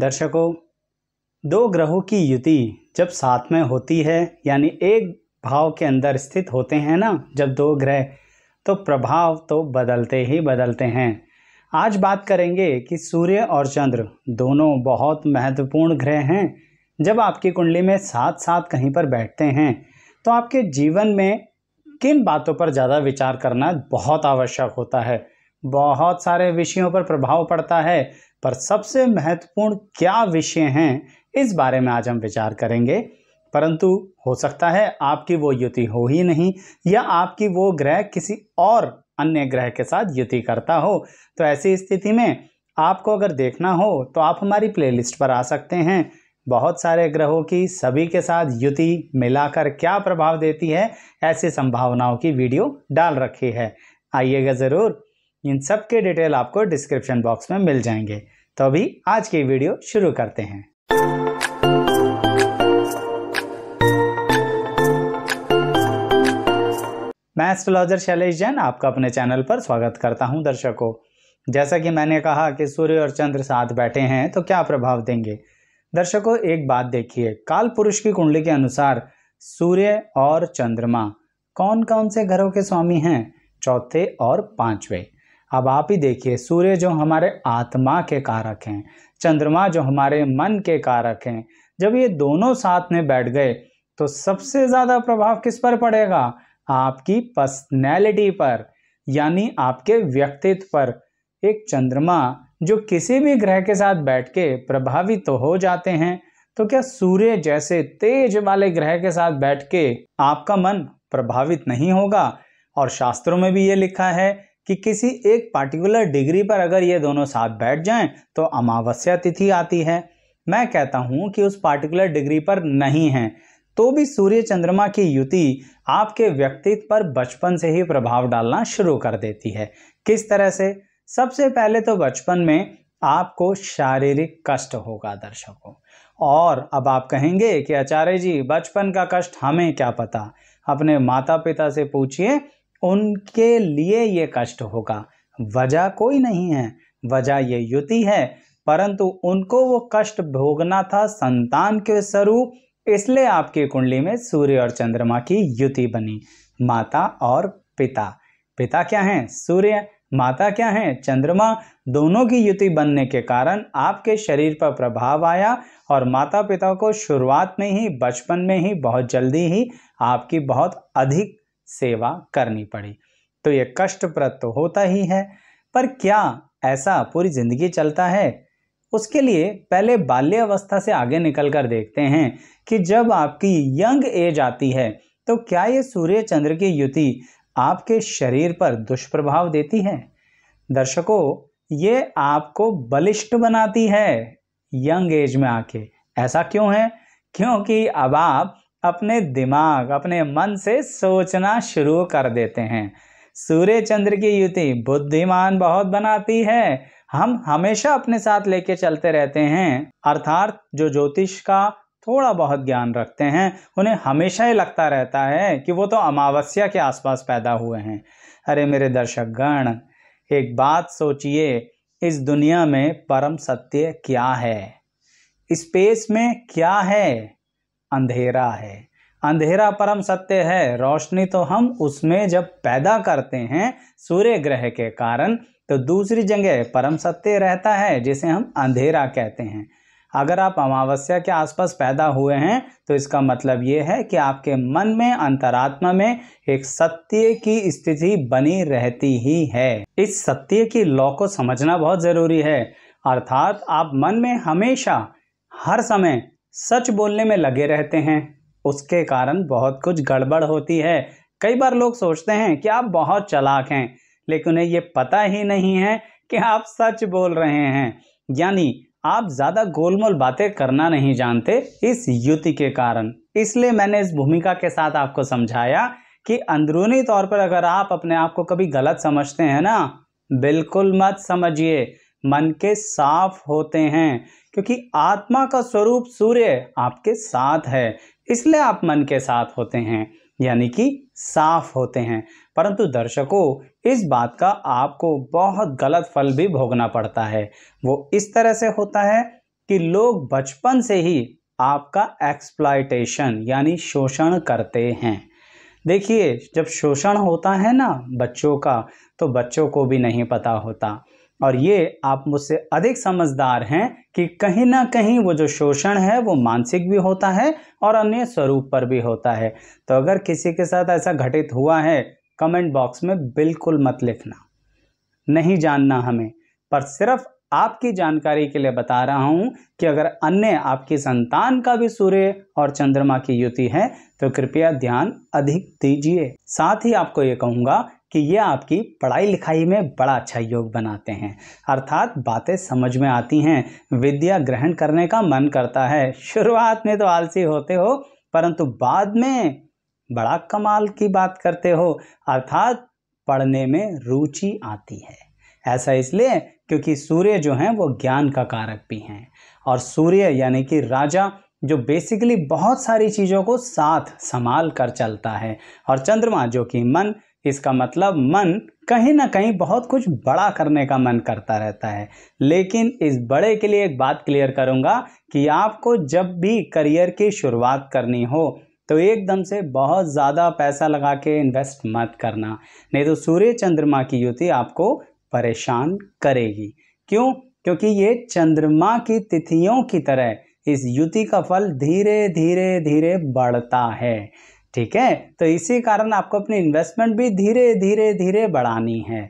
दर्शकों दो ग्रहों की युति जब साथ में होती है यानी एक भाव के अंदर स्थित होते हैं ना जब दो ग्रह तो प्रभाव तो बदलते ही बदलते हैं आज बात करेंगे कि सूर्य और चंद्र दोनों बहुत महत्वपूर्ण ग्रह हैं जब आपकी कुंडली में साथ साथ कहीं पर बैठते हैं तो आपके जीवन में किन बातों पर ज़्यादा विचार करना बहुत आवश्यक होता है बहुत सारे विषयों पर प्रभाव पड़ता है पर सबसे महत्वपूर्ण क्या विषय हैं इस बारे में आज हम विचार करेंगे परंतु हो सकता है आपकी वो युति हो ही नहीं या आपकी वो ग्रह किसी और अन्य ग्रह के साथ युति करता हो तो ऐसी स्थिति में आपको अगर देखना हो तो आप हमारी प्लेलिस्ट पर आ सकते हैं बहुत सारे ग्रहों की सभी के साथ युति मिलाकर क्या प्रभाव देती है ऐसी संभावनाओं की वीडियो डाल रखी है आइएगा ज़रूर इन सब के डिटेल आपको डिस्क्रिप्शन बॉक्स में मिल जाएंगे तो अभी आज की वीडियो शुरू करते हैं मैं एस्ट्रोलॉजर शैलेश जैन आपका अपने चैनल पर स्वागत करता हूं दर्शकों जैसा कि मैंने कहा कि सूर्य और चंद्र साथ बैठे हैं तो क्या प्रभाव देंगे दर्शकों एक बात देखिए काल पुरुष की कुंडली के अनुसार सूर्य और चंद्रमा कौन कौन से घरों के स्वामी हैं चौथे और पांचवें अब आप ही देखिए सूर्य जो हमारे आत्मा के कारक हैं चंद्रमा जो हमारे मन के कारक हैं जब ये दोनों साथ में बैठ गए तो सबसे ज़्यादा प्रभाव किस पर पड़ेगा आपकी पर्सनैलिटी पर यानी आपके व्यक्तित्व पर एक चंद्रमा जो किसी भी ग्रह के साथ बैठ के प्रभावित तो हो जाते हैं तो क्या सूर्य जैसे तेज वाले ग्रह के साथ बैठ के आपका मन प्रभावित नहीं होगा और शास्त्रों में भी ये लिखा है कि किसी एक पार्टिकुलर डिग्री पर अगर ये दोनों साथ बैठ जाएं तो अमावस्या तिथि आती है मैं कहता हूं कि उस पार्टिकुलर डिग्री पर नहीं है तो भी सूर्य चंद्रमा की युति आपके व्यक्तित्व पर बचपन से ही प्रभाव डालना शुरू कर देती है किस तरह से सबसे पहले तो बचपन में आपको शारीरिक कष्ट होगा दर्शकों और अब आप कहेंगे कि आचार्य जी बचपन का कष्ट हमें क्या पता अपने माता पिता से पूछिए उनके लिए ये कष्ट होगा वजह कोई नहीं है वजह ये युति है परंतु उनको वो कष्ट भोगना था संतान के स्वरूप इसलिए आपकी कुंडली में सूर्य और चंद्रमा की युति बनी माता और पिता पिता क्या हैं सूर्य माता क्या हैं चंद्रमा दोनों की युति बनने के कारण आपके शरीर पर प्रभाव आया और माता पिता को शुरुआत में ही बचपन में ही बहुत जल्दी ही आपकी बहुत अधिक सेवा करनी पड़ी तो ये कष्टप्रद तो होता ही है पर क्या ऐसा पूरी ज़िंदगी चलता है उसके लिए पहले बाल्यावस्था से आगे निकल कर देखते हैं कि जब आपकी यंग एज आती है तो क्या ये सूर्य चंद्र की युति आपके शरीर पर दुष्प्रभाव देती है दर्शकों ये आपको बलिष्ठ बनाती है यंग एज में आके ऐसा क्यों है क्योंकि अब आप अपने दिमाग अपने मन से सोचना शुरू कर देते हैं सूर्य चंद्र की युति बुद्धिमान बहुत बनाती है हम हमेशा अपने साथ लेके चलते रहते हैं अर्थात जो ज्योतिष का थोड़ा बहुत ज्ञान रखते हैं उन्हें हमेशा ही लगता रहता है कि वो तो अमावस्या के आसपास पैदा हुए हैं अरे मेरे दर्शक गण एक बात सोचिए इस दुनिया में परम सत्य क्या है स्पेस में क्या है अंधेरा है अंधेरा परम सत्य है रोशनी तो हम उसमें जब पैदा करते हैं सूर्य ग्रह के कारण तो दूसरी जगह परम सत्य रहता है जिसे हम अंधेरा कहते हैं अगर आप अमावस्या के आसपास पैदा हुए हैं तो इसका मतलब ये है कि आपके मन में अंतरात्मा में एक सत्य की स्थिति बनी रहती ही है इस सत्य की लॉ को समझना बहुत ज़रूरी है अर्थात आप मन में हमेशा हर समय सच बोलने में लगे रहते हैं उसके कारण बहुत कुछ गड़बड़ होती है कई बार लोग सोचते हैं कि आप बहुत चलाक हैं लेकिन उन्हें ये पता ही नहीं है कि आप सच बोल रहे हैं यानी आप ज़्यादा गोलमोल बातें करना नहीं जानते इस युति के कारण इसलिए मैंने इस भूमिका के साथ आपको समझाया कि अंदरूनी तौर पर अगर आप अपने आप को कभी गलत समझते हैं ना बिल्कुल मत समझिए मन के साफ होते हैं क्योंकि आत्मा का स्वरूप सूर्य आपके साथ है इसलिए आप मन के साथ होते हैं यानी कि साफ होते हैं परंतु दर्शकों इस बात का आपको बहुत गलत फल भी भोगना पड़ता है वो इस तरह से होता है कि लोग बचपन से ही आपका एक्सप्लाइटेशन यानी शोषण करते हैं देखिए जब शोषण होता है ना बच्चों का तो बच्चों को भी नहीं पता होता और ये आप मुझसे अधिक समझदार हैं कि कहीं ना कहीं वो जो शोषण है वो मानसिक भी होता है और अन्य स्वरूप पर भी होता है तो अगर किसी के साथ ऐसा घटित हुआ है कमेंट बॉक्स में बिल्कुल मत लिखना नहीं जानना हमें पर सिर्फ आपकी जानकारी के लिए बता रहा हूं कि अगर अन्य आपकी संतान का भी सूर्य और चंद्रमा की युति है तो कृपया ध्यान अधिक दीजिए साथ ही आपको ये कहूंगा कि ये आपकी पढ़ाई लिखाई में बड़ा अच्छा योग बनाते हैं अर्थात बातें समझ में आती हैं विद्या ग्रहण करने का मन करता है शुरुआत में तो आलसी होते हो परंतु बाद में बड़ा कमाल की बात करते हो अर्थात पढ़ने में रुचि आती है ऐसा इसलिए क्योंकि सूर्य जो हैं वो ज्ञान का कारक भी हैं और सूर्य यानी कि राजा जो बेसिकली बहुत सारी चीज़ों को साथ संभाल कर चलता है और चंद्रमा जो कि मन इसका मतलब मन कहीं ना कहीं बहुत कुछ बड़ा करने का मन करता रहता है लेकिन इस बड़े के लिए एक बात क्लियर करूँगा कि आपको जब भी करियर की शुरुआत करनी हो तो एकदम से बहुत ज़्यादा पैसा लगा के इन्वेस्ट मत करना नहीं तो सूर्य चंद्रमा की युति आपको परेशान करेगी क्यों क्योंकि ये चंद्रमा की तिथियों की तरह इस युति का फल धीरे धीरे धीरे बढ़ता है ठीक है तो इसी कारण आपको अपनी इन्वेस्टमेंट भी धीरे धीरे धीरे बढ़ानी है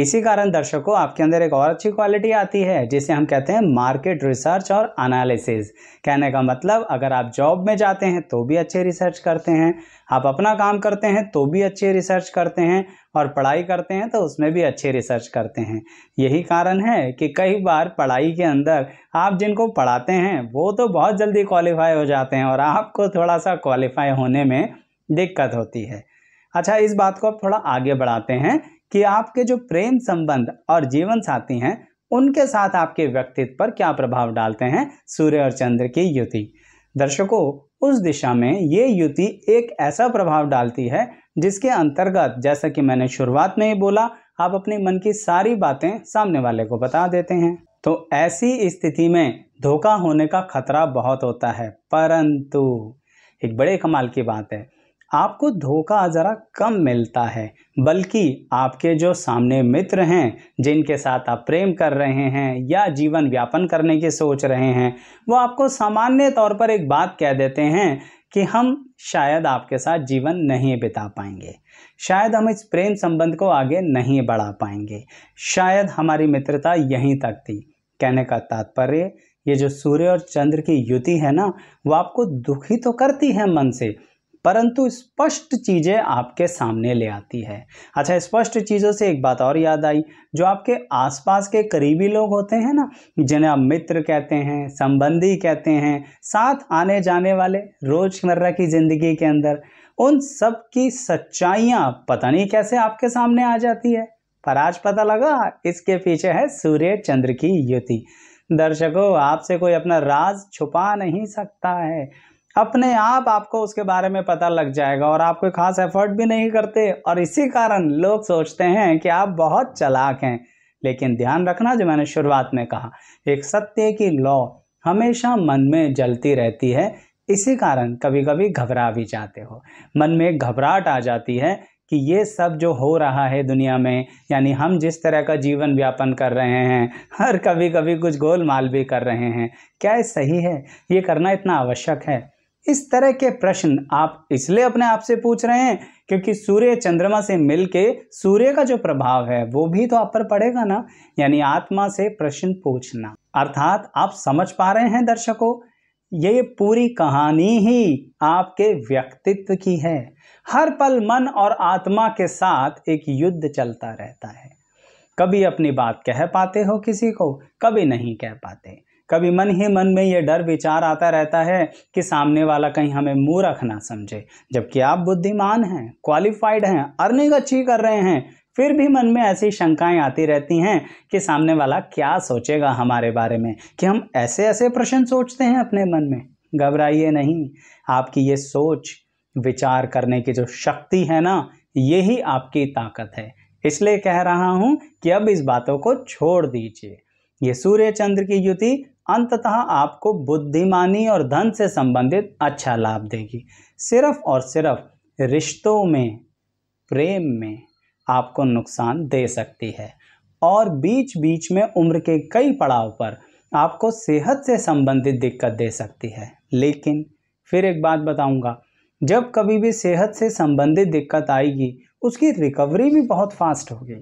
इसी कारण दर्शकों आपके अंदर एक और अच्छी क्वालिटी आती है जिसे हम कहते हैं मार्केट रिसर्च और एनालिसिस कहने का मतलब अगर आप जॉब में जाते हैं तो भी अच्छे रिसर्च करते हैं आप अपना काम करते हैं तो भी अच्छे रिसर्च करते हैं और पढ़ाई करते हैं तो उसमें भी अच्छे रिसर्च करते हैं यही कारण है कि कई बार पढ़ाई के अंदर आप जिनको पढ़ाते हैं वो तो बहुत जल्दी क्वालिफाई हो जाते हैं और आपको थोड़ा सा क्वालिफाई होने में दिक्कत होती है अच्छा इस बात को आप थोड़ा आगे बढ़ाते हैं कि आपके जो प्रेम संबंध और जीवन साथी हैं उनके साथ आपके व्यक्तित्व पर क्या प्रभाव डालते हैं सूर्य और चंद्र की युति दर्शकों उस दिशा में ये युति एक ऐसा प्रभाव डालती है जिसके अंतर्गत जैसा कि मैंने शुरुआत में ही बोला आप अपने मन की सारी बातें सामने वाले को बता देते हैं तो ऐसी स्थिति में धोखा होने का खतरा बहुत होता है परंतु एक बड़े कमाल की बात है आपको धोखा ज़रा कम मिलता है बल्कि आपके जो सामने मित्र हैं जिनके साथ आप प्रेम कर रहे हैं या जीवन व्यापन करने की सोच रहे हैं वो आपको सामान्य तौर पर एक बात कह देते हैं कि हम शायद आपके साथ जीवन नहीं बिता पाएंगे शायद हम इस प्रेम संबंध को आगे नहीं बढ़ा पाएंगे शायद हमारी मित्रता यहीं तक थी कहने का तात्पर्य ये जो सूर्य और चंद्र की युति है ना वो आपको दुखी तो करती है मन से परंतु स्पष्ट चीज़ें आपके सामने ले आती है अच्छा स्पष्ट चीज़ों से एक बात और याद आई जो आपके आसपास के करीबी लोग होते हैं ना जिन्हें आप मित्र कहते हैं संबंधी कहते हैं साथ आने जाने वाले रोज़मर्रा की ज़िंदगी के अंदर उन सब की सच्चाइयाँ पता नहीं कैसे आपके सामने आ जाती है पर आज पता लगा इसके पीछे है सूर्य चंद्र की युति दर्शकों आपसे कोई अपना राज छुपा नहीं सकता है अपने आप आपको उसके बारे में पता लग जाएगा और आप कोई खास एफर्ट भी नहीं करते और इसी कारण लोग सोचते हैं कि आप बहुत चलाक हैं लेकिन ध्यान रखना जो मैंने शुरुआत में कहा एक सत्य की लॉ हमेशा मन में जलती रहती है इसी कारण कभी कभी घबरा भी जाते हो मन में घबराहट आ जाती है कि ये सब जो हो रहा है दुनिया में यानी हम जिस तरह का जीवन व्यापन कर रहे हैं हर कभी कभी कुछ गोलमाल भी कर रहे हैं क्या ये सही है ये करना इतना आवश्यक है इस तरह के प्रश्न आप इसलिए अपने आप से पूछ रहे हैं क्योंकि सूर्य चंद्रमा से मिलके सूर्य का जो प्रभाव है वो भी तो आप पर पड़ेगा ना यानी आत्मा से प्रश्न पूछना अर्थात आप समझ पा रहे हैं दर्शकों ये पूरी कहानी ही आपके व्यक्तित्व की है हर पल मन और आत्मा के साथ एक युद्ध चलता रहता है कभी अपनी बात कह पाते हो किसी को कभी नहीं कह पाते कभी मन ही मन में ये डर विचार आता रहता है कि सामने वाला कहीं हमें मूर्ख ना समझे जबकि आप बुद्धिमान हैं क्वालिफाइड हैं अर्निंग अच्छी कर रहे हैं फिर भी मन में ऐसी शंकाएं आती रहती हैं कि सामने वाला क्या सोचेगा हमारे बारे में कि हम ऐसे ऐसे प्रश्न सोचते हैं अपने मन में घबराइए नहीं आपकी ये सोच विचार करने की जो शक्ति है ना यही आपकी ताकत है इसलिए कह रहा हूँ कि अब इस बातों को छोड़ दीजिए ये सूर्य चंद्र की युति अंततः आपको बुद्धिमानी और धन से संबंधित अच्छा लाभ देगी सिर्फ और सिर्फ रिश्तों में प्रेम में आपको नुकसान दे सकती है और बीच बीच में उम्र के कई पड़ाव पर आपको सेहत से संबंधित दिक्कत दे सकती है लेकिन फिर एक बात बताऊंगा जब कभी भी सेहत से संबंधित दिक्कत आएगी उसकी रिकवरी भी बहुत फास्ट होगी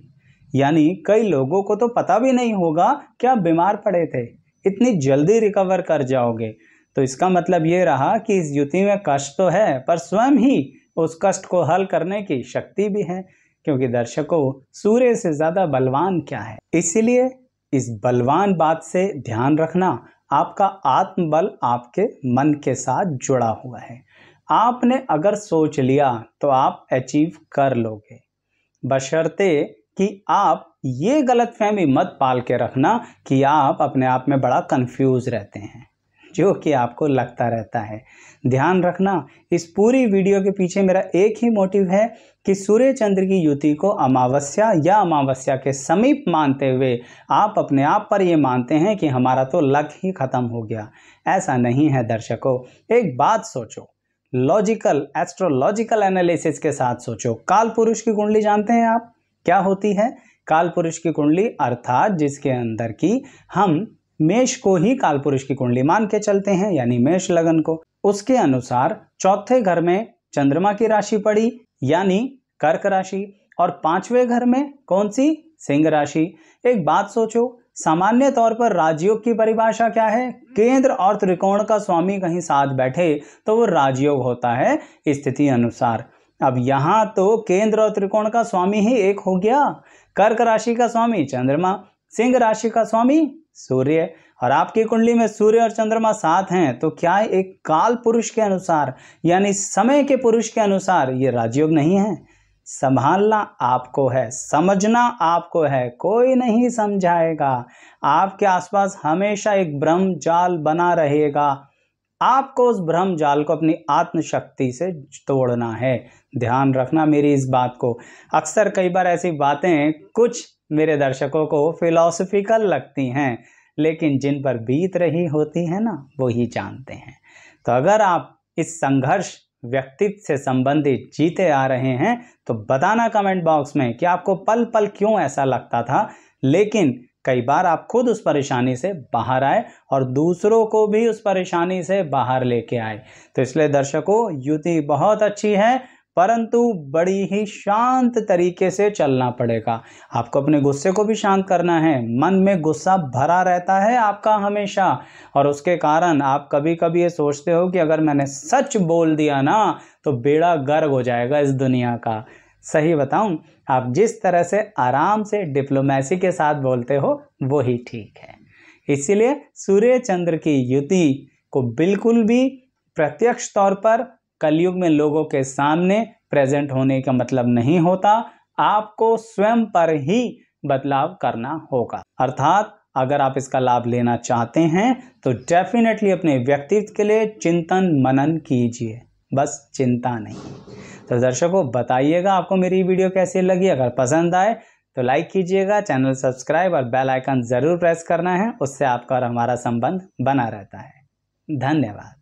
यानी कई लोगों को तो पता भी नहीं होगा कि आप बीमार पड़े थे इतनी जल्दी रिकवर कर जाओगे तो इसका मतलब ये रहा कि इस युति में कष्ट तो है पर स्वयं ही उस कष्ट को हल करने की शक्ति भी है क्योंकि दर्शकों सूर्य से ज़्यादा बलवान क्या है इसलिए इस बलवान बात से ध्यान रखना आपका आत्मबल आपके मन के साथ जुड़ा हुआ है आपने अगर सोच लिया तो आप अचीव कर लोगे बशर्ते कि आप ये गलत फहमी मत पाल के रखना कि आप अपने आप में बड़ा कंफ्यूज रहते हैं जो कि आपको लगता रहता है ध्यान रखना इस पूरी वीडियो के पीछे मेरा एक ही मोटिव है कि सूर्य चंद्र की युति को अमावस्या या अमावस्या के समीप मानते हुए आप अपने आप पर ये मानते हैं कि हमारा तो लक ही ख़त्म हो गया ऐसा नहीं है दर्शकों एक बात सोचो लॉजिकल एस्ट्रोलॉजिकल एनालिसिस के साथ सोचो काल पुरुष की कुंडली जानते हैं आप क्या होती है काल पुरुष की कुंडली अर्थात जिसके अंदर की हम मेष को ही काल पुरुष की कुंडली मान के चलते हैं यानी मेष लगन को उसके अनुसार चौथे घर में चंद्रमा की राशि पड़ी यानी कर्क राशि और पांचवें घर में कौन सी सिंह राशि एक बात सोचो सामान्य तौर पर राजयोग की परिभाषा क्या है केंद्र और त्रिकोण का स्वामी कहीं साथ बैठे तो वो राजयोग होता है स्थिति अनुसार अब यहाँ तो केंद्र और त्रिकोण का स्वामी ही एक हो गया कर्क राशि का स्वामी चंद्रमा सिंह राशि का स्वामी सूर्य और आपकी कुंडली में सूर्य और चंद्रमा साथ हैं तो क्या एक काल पुरुष के अनुसार यानी समय के पुरुष के अनुसार ये राजयोग नहीं है संभालना आपको है समझना आपको है कोई नहीं समझाएगा आपके आसपास हमेशा एक ब्रह्म जाल बना रहेगा आपको उस भ्रम जाल को अपनी आत्मशक्ति से तोड़ना है ध्यान रखना मेरी इस बात को अक्सर कई बार ऐसी बातें कुछ मेरे दर्शकों को फिलोसफिकल लगती हैं लेकिन जिन पर बीत रही होती है ना वो ही जानते हैं तो अगर आप इस संघर्ष व्यक्तित्व से संबंधित जीते आ रहे हैं तो बताना कमेंट बॉक्स में कि आपको पल पल क्यों ऐसा लगता था लेकिन कई बार आप खुद उस परेशानी से बाहर आए और दूसरों को भी उस परेशानी से बाहर लेके आए तो इसलिए दर्शकों युति बहुत अच्छी है परंतु बड़ी ही शांत तरीके से चलना पड़ेगा आपको अपने गुस्से को भी शांत करना है मन में गुस्सा भरा रहता है आपका हमेशा और उसके कारण आप कभी कभी ये सोचते हो कि अगर मैंने सच बोल दिया ना तो बेड़ा गर्व हो जाएगा इस दुनिया का सही बताऊं आप जिस तरह से आराम से डिप्लोमेसी के साथ बोलते हो वो ही ठीक है इसीलिए सूर्य चंद्र की युति को बिल्कुल भी प्रत्यक्ष तौर पर कलयुग में लोगों के सामने प्रेजेंट होने का मतलब नहीं होता आपको स्वयं पर ही बदलाव करना होगा अर्थात अगर आप इसका लाभ लेना चाहते हैं तो डेफिनेटली अपने व्यक्तित्व के लिए चिंतन मनन कीजिए बस चिंता नहीं तो दर्शकों बताइएगा आपको मेरी वीडियो कैसी लगी अगर पसंद आए तो लाइक कीजिएगा चैनल सब्सक्राइब और बेल आइकन ज़रूर प्रेस करना है उससे आपका और हमारा संबंध बना रहता है धन्यवाद